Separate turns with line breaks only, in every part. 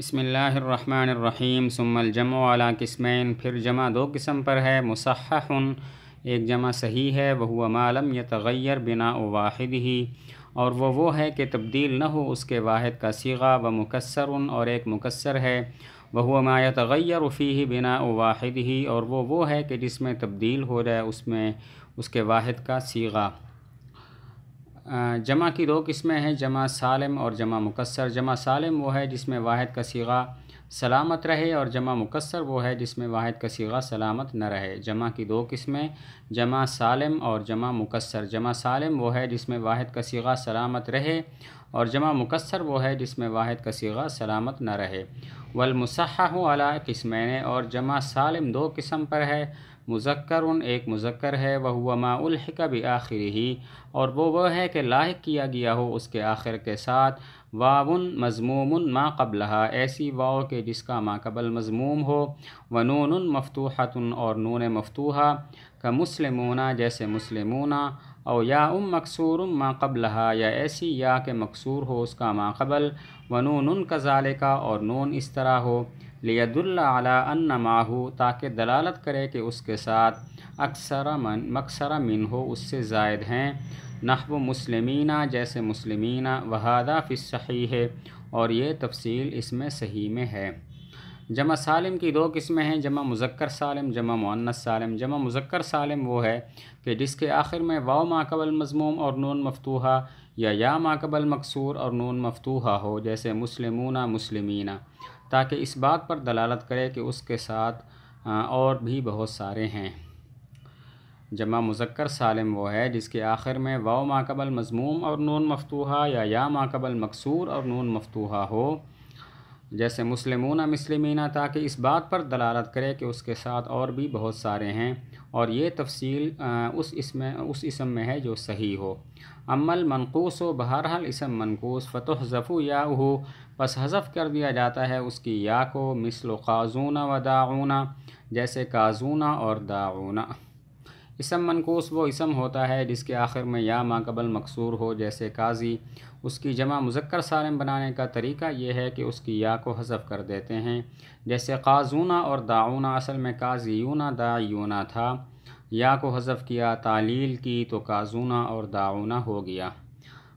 बसमीम जम वाला किस्मैन फिर जमा दो किस्म पर है मुसहन एक जमा सही है वह मालम या तगैर बिना वाहिद ही और वो वो है कि तब्दील न हो उसके वाहिद का सीगा व मुकसर और एक मुकसर है वह माया तगैर उफ़ी ही बिना वाहिद ही और वो वो है कि जिसमें तब्दील हो जाए उसमें उसके वाहिद का सीगा जमा की दो किस्में हैं जमा सालम और जमा मुकसर जमा सालम वो है जिसमें वाहिद का सीगा सलामत रहे और जमा मुकसर वो है जिसमें वाहिद का सीगा सलामत न रहे जमा की दो किस्में जमा सालम और जमा मुकसर जमा सालम वो है जिसमें वाहिद का सीगा सलामत रहे और जमा मुकसर वो है जिसमें वाहिद का सीगा सलामत न रहे वलमसह अला किस्मैन और जमा सालम दो किस्म पर है मुजक्कर एक मुजक्र है वह हुआ माउलहका भी आखिर ही और वो वह है कि लाक किया गया हो उसके आखिर के साथ वाउन मजमूम माँ कबलहा ऐसी वाओ के जिसका माकबल मजमूम हो व नून मफतूहतन और नून मफतूहा का मुसलमूना जैसे मुसलमूना और या उम मकसूर माँ कबलहा या ऐसी या के मकसूर हो उसका माँ कबल व नून कजाले का और नून इस तरह हो लियदुल्ला माहू ताकि दलालत करे कि उसके साथ अक्सर मन मक्सर मिन हो उससे जायद हैं नहब मुसलमीना जैसे मुसलमीना वहादा फिस सही है और ये तफसील इसमें सही में है जमा सालम की दो किस्में हैं जमा मुजक्र सालम जमा मुन्नस सालम जमा मुजक्र सालम वो है कि जिसके आखिर में वाव माकबल मजमूम और नून मफतूहा या या माकबल मकसूर और नून मफतूहा हो जैसे मुसलमूना मुसलमीना ताकि इस बात पर दलालत करे कि उसके साथ और भी बहुत सारे हैं जमा मुजक्कर सालम वो है जिसके आखिर में वाओ माकबल मजमूम और नून मफतूहा या या माकबल मकसूर और नून मफतूहा हो जैसे मुस्लिमों मुस्लिमीना ताकि इस बात पर दलालत करे कि उसके साथ और भी बहुत सारे हैं और ये तफसील उस इसमें उस इसम में है जो सही हो अमल मनकूस हो बहरहाल इसम मनकूस फतह ज़फ़ू या हो बस हज़फ़ कर दिया जाता है उसकी या को मिसल काजूना व दाऊना जैसे काजूना और दाऊना इसम मनकूस वो इसम होता है जिसके आखिर में या माकबल मकसूर हो जैसे काजी उसकी जमा मुजक्कर सालम बनाने का तरीका यह है कि उसकी या को हजफ कर देते हैं जैसे काजूना और दाऊना असल में काजी यूना दा यूना था या को हजफ़ किया तालील की तो काजूना और दाऊना हो गया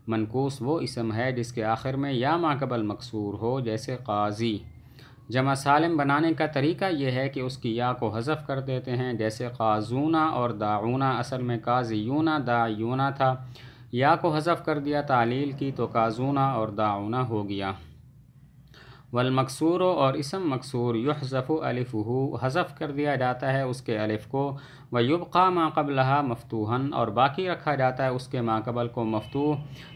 मनकूस वो इसम है जिसके आखिर में या माकबल मकसूर हो जैसे काजी जमा सालम बनाने का तरीका यह है कि उसकी या को हजफ कर देते हैं जैसे काजूना और दाऊना असल में दा दायूना था या को हजफ कर दिया तालील की तो काजूना और दाऊना हो गया वलमकसूर और इसम मकसूर यहज़फ़ अलिफ़ू हज़फ़ कर दिया जाता है उसके अलिफ़ को व युबका माकबलहा मफतूहन और बाकी रखा जाता है उसके माकबल को मफतू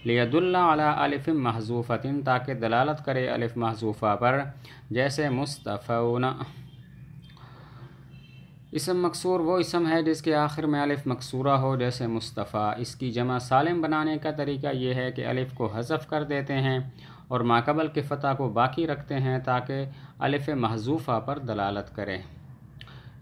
लियदुल्ला अलिफ़ महजूफ़तिन ताकि दलालत करे अलिफ़ महजूफ़ा पर जैसे मुस्तफ़न इसम मकसूर वो इसम है जिसके आखिर में अलिफ़ मकसूरा हो जैसे मुस्तफ़ा इसकी जमा सालम बनाने का तरीका ये है कि अलिफ़ को हज़फ़ कर देते हैं और माकबल के फ़तह को बाकी रखते हैं ताकि अलिफ महजूफ़ा पर दलालत करें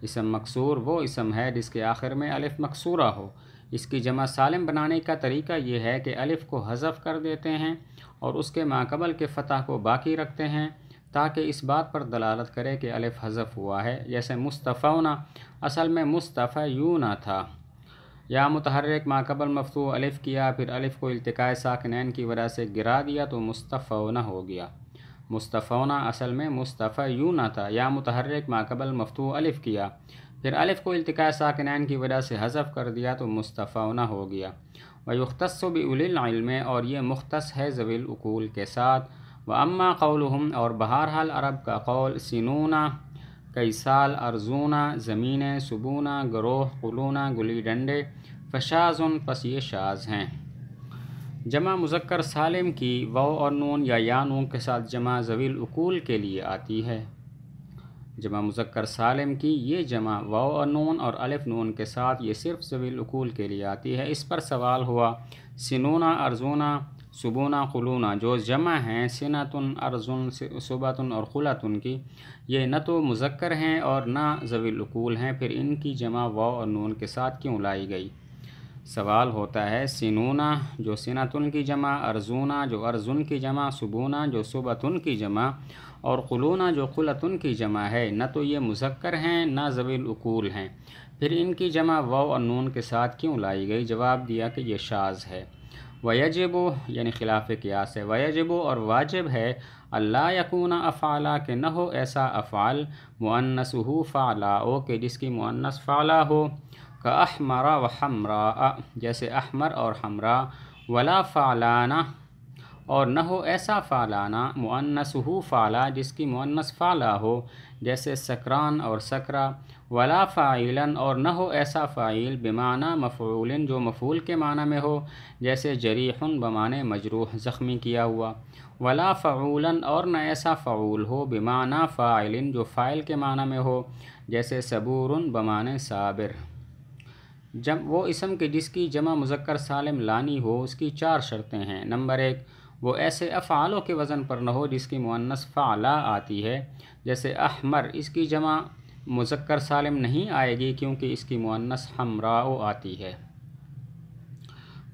इसम मकसूर वो इसम है जिसके आखिर में अलिफ मकसूरा हो इसकी जमा सालम बनाने का तरीका ये है कि अलिफ को हज़फ कर देते हैं और उसके माकबल के फ़तह को बाकी रखते हैं ताकि इस बात पर दलालत करे कि अलिफ हज़फ हुआ है जैसे ना असल में मुस्तफ़ा ना था या मुतहरक माकबल मफतू अलिफ़ किया फिर अलिफ़ को अल्तका साकनैन की वजह से गिरा दिया तो मुस्तफ़ौना हो गया मुस्तफ़ौना असल में मुस्तफ़ा यूँ ना था या मुतहरक माकबल मफतू अलिफ़ किया फिर अलिफ़ को अल्तका साकनैन की वजह से हज़फ कर दिया तो मुस्तफ़ना हो गया वयुख्तसबिलम और ये मुख्त है अकूल के साथ व अम्मा कौलहम और बहरहाल अरब का कौल सिनूना कैसाल अर्जूना ज़मीन सबूना ग्रोह कलूना गुली डंडे फशाज पस ये शाज हैं जमा मुजक्कर सालिम की वो और नून या या नून के साथ जमा जवील उकूल के लिए आती है जमा मुजक्कर सालिम की ये जमा व और नून और अलिफ नून के साथ ये सिर्फ जवील उकूल के लिए आती है इस पर सवाल हुआ सिनूना अर्जूना सुबोना खुलूना जो जमा हैं सिनातन अर्जुन सुबातन और खुलातन की ये न तो मुजक्कर हैं और ना जवीलकूल हैं फिर इनकी जमा व और नून के साथ क्यों लाई गई सवाल होता है सिनूना जो सिनातन की जमा अर्जुना जो अर्जुन की जमा सुबोना जो सुबतन की जमा और खुलूना जो खुलतन की जमा है न तो ये मुजक्कर हैं ना जवीलकूल हैं फिर इनकी जमा व और नून के साथ क्यों लाई गई जवाब दिया कि ये शाज है वजबो यानी ख़िलाफ़ क्यास है वयजब और वाजिब है अल्लाह यकून अफ़ाला के न हो ऐसा अफ़ाल मुनस हो फ़ाला ओ के जिसकी मुनस फ़ाला हो का अहमरा व हमरा जैसे अहमर और हमरा वला फ़ालाना और न हो ऐसा फ़ालाना मुअन्नसहू फ़ाला जिसकी मुअन्नस फ़ाला हो जैसे सकरान और सकरा वला फ़ाइलन और न हो ऐसा फ़ाइल बेमाना मफूलन जो मफूल के माना में हो जैसे जरीहन बमाने मजरूह ज़ख्मी किया हुआ वला फ़ाउलन और न ऐसा फ़ाउल हो बेमाना फ़ाइलिन जो फ़ाइल के माना में हो जैसे सबूर बमाने साबिर जब वो इसम के जिसकी जमा मुजक्कर सालिम लानी हो उसकी चार शर्तें हैं नंबर एक वो ऐसे अफ़ालों के वज़न पर न हो जिसकी मुअन्नस फ़ाला आती है जैसे अहमर इसकी जमा मुजक्कर सालिम नहीं आएगी क्योंकि इसकी मुअन्नस हमराओ आती है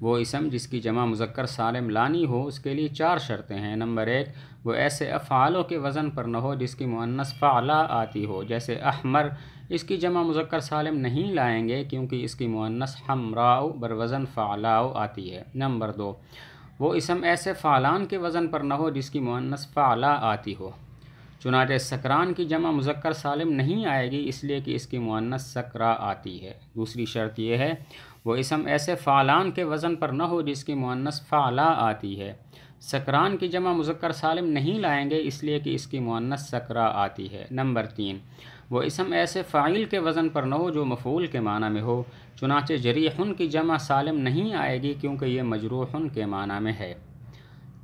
वो इसम जिसकी जमा मुजक्कर सालिम लानी हो उसके लिए चार शर्तें हैं नंबर एक वो ऐसे अफ़ालों के वज़न पर न हो जिसकी मुअन्नस फ़ाला आती हो जैसे अहमर इसकी जमा मुजक्कर सालिम नहीं लाएंगे क्योंकि इसकी मुअन्नस हमराओ बर वज़न फ़ालाओ आती है नंबर दो वो इसम ऐसे फ़ालान के वज़न पर ना हो जिसकी मुनस फ़ाला आती हो चुनाच सकरान की जमा मुजक्र सालिम नहीं आएगी इसलिए कि इसकी मुनस सकरा आती है दूसरी शर्त यह है वो इसम ऐसे फ़ालान के वज़न पर ना हो जिसकी मुनस फ़ाला आती है सकरान की जमा मुजक्र सालिम नहीं लाएंगे इसलिए कि इसकी मुन्नस सकरा आती है नंबर तीन वो इसम ऐसे फ़ाइल के वज़न पर न हो जो मफूल के माना में हो चुनाचे जरीहन की जमा सालिम नहीं आएगी क्योंकि ये मजरूहन के माना में है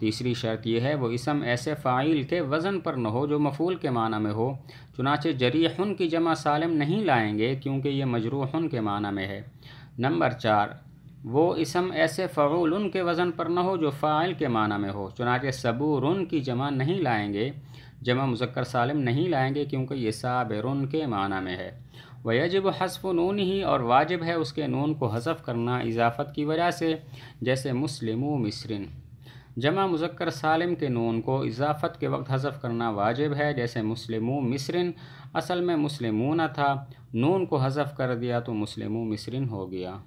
तीसरी शर्त यह है वो इसम ऐसे फ़ाइल के वज़न पर न हो जो मफूल के माना में हो चुनाचे जरीहन की जमा सालिम नहीं लाएंगे क्योंकि ये मजरूहन के माना में है नंबर चार वो इसम ऐसे फ़ूल के वज़न पर ना हो जो फ़ाइल के माना में हो चुनाचे सबूर की जमा नहीं लाएंगे जमा मुजक्र सालम नहीं लाएंगे क्योंकि ये साबिर के माना में है व यजब हसफ नून ही और वाजिब है उसके नून को हसफ करना इजाफत की वजह से जैसे मुस्लिम मिसरिन जमा मुजक्र सालम के नून को इजाफत के वक्त हसफ करना वाजिब है जैसे मुस्लिम मिसरिन असल में न था नून को हसफ कर दिया तो मुस्लिम मिसरिन हो गया